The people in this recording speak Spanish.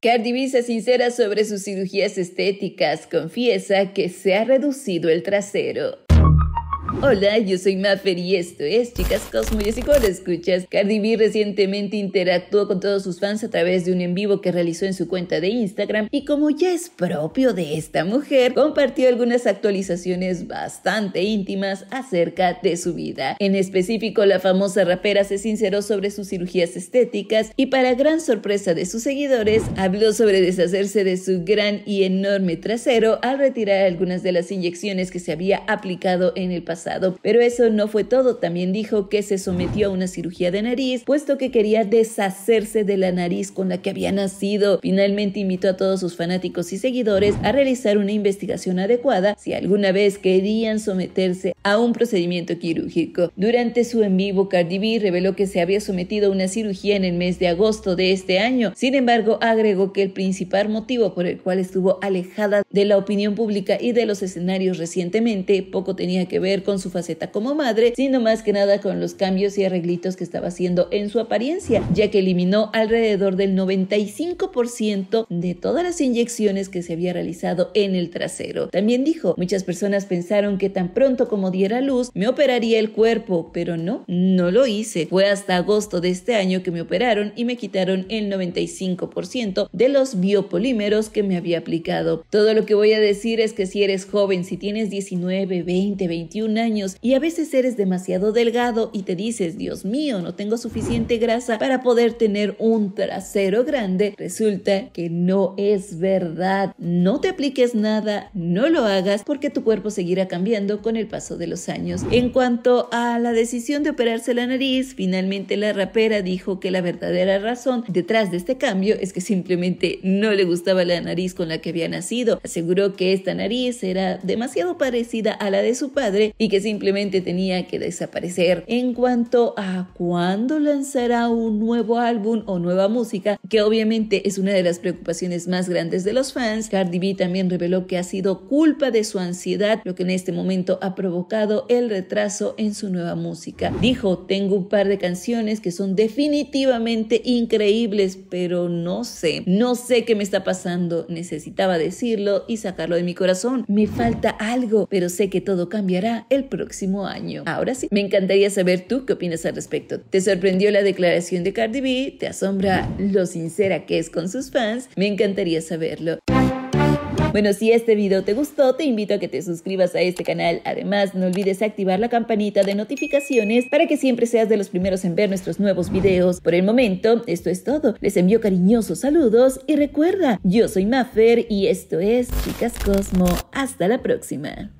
Cardi B sincera sobre sus cirugías estéticas, confiesa que se ha reducido el trasero. Hola, yo soy Maffer y esto es Chicas Cosmo y así lo escuchas, Cardi B recientemente interactuó con todos sus fans a través de un en vivo que realizó en su cuenta de Instagram y como ya es propio de esta mujer, compartió algunas actualizaciones bastante íntimas acerca de su vida. En específico, la famosa rapera se sinceró sobre sus cirugías estéticas y para gran sorpresa de sus seguidores, habló sobre deshacerse de su gran y enorme trasero al retirar algunas de las inyecciones que se había aplicado en el pasado pero eso no fue todo, también dijo que se sometió a una cirugía de nariz, puesto que quería deshacerse de la nariz con la que había nacido. Finalmente invitó a todos sus fanáticos y seguidores a realizar una investigación adecuada si alguna vez querían someterse a un procedimiento quirúrgico. Durante su en vivo, Cardi B reveló que se había sometido a una cirugía en el mes de agosto de este año. Sin embargo, agregó que el principal motivo por el cual estuvo alejada de la opinión pública y de los escenarios recientemente poco tenía que ver con con su faceta como madre, sino más que nada con los cambios y arreglitos que estaba haciendo en su apariencia, ya que eliminó alrededor del 95% de todas las inyecciones que se había realizado en el trasero. También dijo, muchas personas pensaron que tan pronto como diera luz me operaría el cuerpo, pero no, no lo hice. Fue hasta agosto de este año que me operaron y me quitaron el 95% de los biopolímeros que me había aplicado. Todo lo que voy a decir es que si eres joven, si tienes 19, 20, 21 años y a veces eres demasiado delgado y te dices, Dios mío, no tengo suficiente grasa para poder tener un trasero grande, resulta que no es verdad. No te apliques nada, no lo hagas porque tu cuerpo seguirá cambiando con el paso de los años. En cuanto a la decisión de operarse la nariz, finalmente la rapera dijo que la verdadera razón detrás de este cambio es que simplemente no le gustaba la nariz con la que había nacido. Aseguró que esta nariz era demasiado parecida a la de su padre y que simplemente tenía que desaparecer. En cuanto a cuándo lanzará un nuevo álbum o nueva música, que obviamente es una de las preocupaciones más grandes de los fans, Cardi B también reveló que ha sido culpa de su ansiedad lo que en este momento ha provocado el retraso en su nueva música. Dijo, tengo un par de canciones que son definitivamente increíbles, pero no sé, no sé qué me está pasando, necesitaba decirlo y sacarlo de mi corazón. Me falta algo, pero sé que todo cambiará el próximo año. Ahora sí, me encantaría saber tú qué opinas al respecto. ¿Te sorprendió la declaración de Cardi B? ¿Te asombra lo sincera que es con sus fans? Me encantaría saberlo. Bueno, si este video te gustó, te invito a que te suscribas a este canal. Además, no olvides activar la campanita de notificaciones para que siempre seas de los primeros en ver nuestros nuevos videos. Por el momento, esto es todo. Les envío cariñosos saludos y recuerda, yo soy Maffer y esto es Chicas Cosmo. Hasta la próxima.